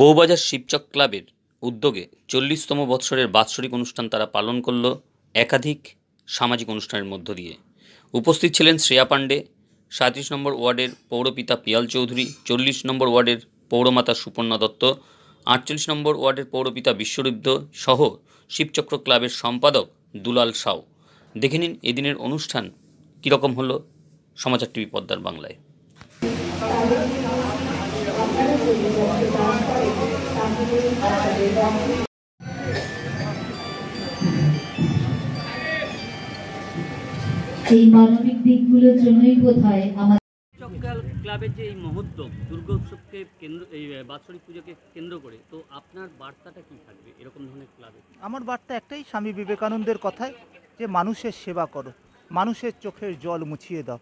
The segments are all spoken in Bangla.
বৌবাজার শিবচক ক্লাবের উদ্যোগে চল্লিশতম বৎসরের বাৎসরিক অনুষ্ঠান তারা পালন করল একাধিক সামাজিক অনুষ্ঠানের মধ্য দিয়ে উপস্থিত ছিলেন শ্রেয়া পাণ্ডে সাঁত্রিশ নম্বর ওয়ার্ডের পৌরপিতা পিয়াল চৌধুরী চল্লিশ নম্বর ওয়ার্ডের পৌরমাতা সুপর্ণা দত্ত আটচল্লিশ নম্বর ওয়ার্ডের পৌরপিতা বিশ্বরুদ্ধ সহ শিবচক্র ক্লাবের সম্পাদক দুলাল সাউ দেখে নিন এদিনের অনুষ্ঠান কীরকম হলো সমাচার টিভি পদ্মার বাংলায় এই মানবিক দিকগুলোর জন্যই বোধহয় আমাদের ক্লাবের যে এই মুহূর্ত দুর্গা উৎসবকে কেন্দ্র এই বাৎসরিক পুজোকে কেন্দ্র করে তো আপনার বার্তাটা কি থাকবে এরকম ধরনের ক্লাবে আমার বার্তা একটাই স্বামী বিবেকানন্দের কথায় যে মানুষের সেবা করো মানুষের চোখের জল মুছিয়ে দাও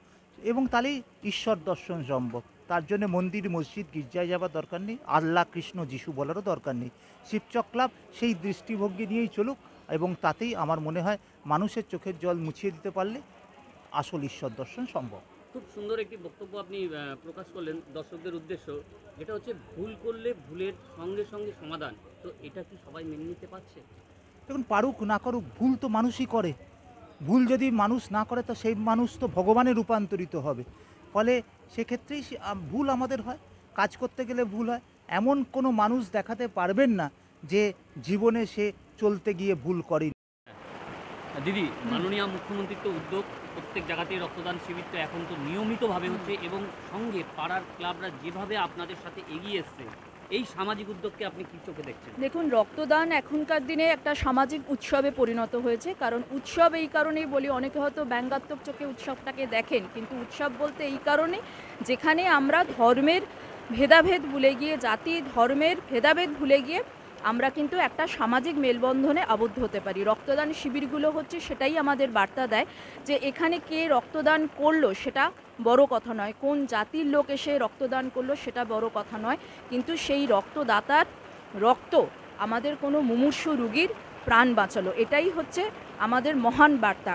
এবং তাহলেই ঈশ্বর দর্শন সম্ভব তার জন্য মন্দির মসজিদ গির্জায় যাওয়ার দরকার নেই আল্লাহ কৃষ্ণ যিশু বলারও দরকার নেই শিবচক ক্লাব সেই দৃষ্টিভঙ্গি নিয়েই চলুক এবং তাতেই আমার মনে হয় মানুষের চোখের জল মুছিয়ে দিতে পারলে আসল ঈশ্বর দর্শন সম্ভব খুব সুন্দর একটি বক্তব্য আপনি প্রকাশ করলেন দর্শকদের উদ্দেশ্য এটা হচ্ছে ভুল করলে ভুলের সঙ্গে সঙ্গে সমাধান তো এটা কি সবাই মেনে নিতে পারছে দেখুন পারুক না করুক ভুল তো মানুষই করে ভুল যদি মানুষ না করে তো সেই মানুষ তো ভগবানে রূপান্তরিত হবে ফলে সেক্ষেত্রেই ভুল আমাদের হয় কাজ করতে গেলে ভুল হয় এমন কোনো মানুষ দেখাতে পারবেন না যে জীবনে সে চলতে গিয়ে ভুল করেন হ্যাঁ, দিদি মাননীয় মুখ্যমন্ত্রীর তো উদ্যোগ প্রত্যেক জায়গাতেই রক্তদান শিবির তো এখন তো নিয়মিতভাবে হচ্ছে এবং সঙ্গে পাড়ার ক্লাবরা যেভাবে আপনাদের সাথে এগিয়ে এসছে এই সামাজিক উদ্যোগকে আপনি কি চোখে দেখছেন দেখুন রক্তদান এখনকার দিনে একটা সামাজিক উৎসবে পরিণত হয়েছে কারণ উৎসব এই কারণেই বলি অনেকে হয়তো ব্যঙ্গাত্মক চোখে উৎসবটাকে দেখেন কিন্তু উৎসব বলতে এই কারণে যেখানে আমরা ধর্মের ভেদাভেদ ভুলে গিয়ে জাতি ধর্মের ভেদাভেদ ভুলে গিয়ে আমরা কিন্তু একটা সামাজিক মেলবন্ধনে আবদ্ধ হতে পারি রক্তদান শিবিরগুলো হচ্ছে সেটাই আমাদের বার্তা দেয় যে এখানে কে রক্তদান করলো সেটা বড় কথা নয় কোন জাতির লোক এসে রক্তদান করলো সেটা বড় কথা নয় কিন্তু সেই রক্তদাতার রক্ত আমাদের কোনো মুমূর্ষু রুগীর প্রাণ বাঁচালো এটাই হচ্ছে আমাদের মহান বার্তা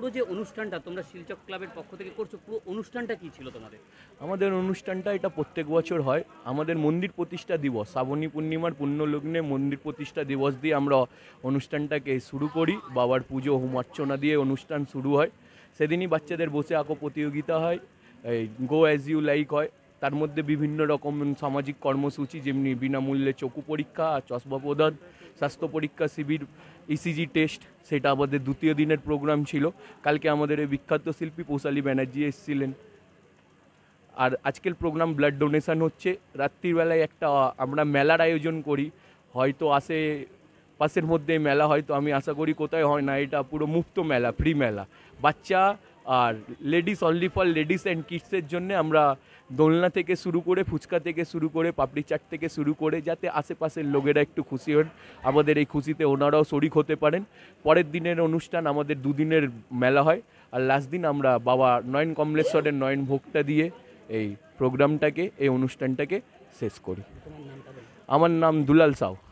পুরো যে অনুষ্ঠানটা তোমরা শিলচক ক্লাবের পক্ষ থেকে করছো পুরো অনুষ্ঠানটা কি ছিল তোমাদের আমাদের অনুষ্ঠানটা এটা প্রত্যেক বছর হয় আমাদের মন্দির প্রতিষ্ঠা দিবস শ্রাবণী পূর্ণিমার পুণ্যলগ্নে মন্দির প্রতিষ্ঠা দিবস দিয়ে আমরা অনুষ্ঠানটাকে শুরু করি বাবার পুজো অর্চনা দিয়ে অনুষ্ঠান শুরু হয় সেদিনই বাচ্চাদের বসে আঁকো প্রতিযোগিতা হয় এই গো অ্যাজ ইউ লাইক হয় তার মধ্যে বিভিন্ন রকম সামাজিক কর্মসূচি যেমনি বিনামূল্যে চকু পরীক্ষা চশমা প্রদান স্বাস্থ্য পরীক্ষা শিবির ইসিজি e টেস্ট সেটা আমাদের দ্বিতীয় দিনের প্রোগ্রাম ছিল কালকে আমাদের এই বিখ্যাত শিল্পী পৌশালী ব্যানার্জি এসেছিলেন আর আজকের প্রোগ্রাম ব্লাড ডোনেশান হচ্ছে রাত্রিবেলায় একটা আমরা মেলার আয়োজন করি হয়তো আসে পাশের মধ্যে মেলা হয়তো আমি আশা করি কোথায় হয় না এটা পুরো মুক্ত মেলা ফ্রি মেলা বাচ্চা আর ladies only for ladies and কিডসের জন্য আমরা দোলনা থেকে শুরু করে ফুচকা থেকে শুরু করে পাপড়ি চাট থেকে শুরু করে যাতে আশেপাশের লোকেরা একটু খুশি হন আমাদের এই খুশিতে ওনারাও শরিক হতে পারেন পরের দিনের অনুষ্ঠান আমাদের দুদিনের মেলা হয় আর লাস্ট দিন আমরা বাবা নয়ন কমলেশ্বরের নয়ন ভোগটা দিয়ে এই প্রোগ্রামটাকে এই অনুষ্ঠানটাকে শেষ করি আমার নাম দুলাল সাউ